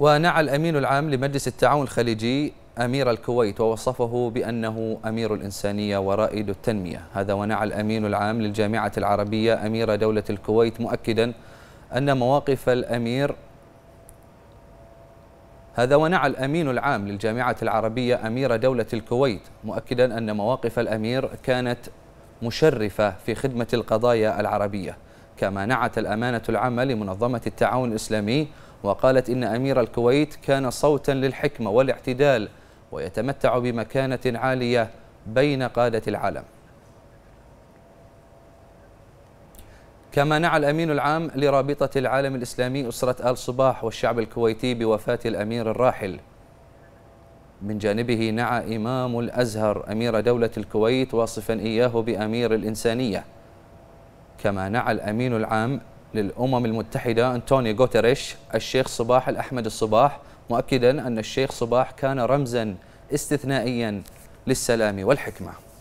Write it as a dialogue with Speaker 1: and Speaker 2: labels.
Speaker 1: ونعى الأمين العام لمجلس التعاون الخليجي أمير الكويت ووصفه بأنه أمير الإنسانية ورائد التنمية هذا ونعى الأمين العام للجامعة العربية أمير دولة الكويت مؤكدا أن مواقف الأمير هذا ونعى الأمين العام للجامعة العربية أمير دولة الكويت مؤكدا أن مواقف الأمير كانت مشرفة في خدمة القضايا العربية كما نعت الأمانة العامة لمنظمة التعاون الإسلامي وقالت إن أمير الكويت كان صوتا للحكمة والاعتدال ويتمتع بمكانة عالية بين قادة العالم كما نعى الأمين العام لرابطة العالم الإسلامي أسرة آل صباح والشعب الكويتي بوفاة الأمير الراحل من جانبه نعى إمام الأزهر أمير دولة الكويت واصفا إياه بأمير الإنسانية كما نعى الأمين العام للأمم المتحدة أنتوني غوتريش الشيخ صباح الأحمد الصباح مؤكدا أن الشيخ صباح كان رمزا استثنائيا للسلام والحكمة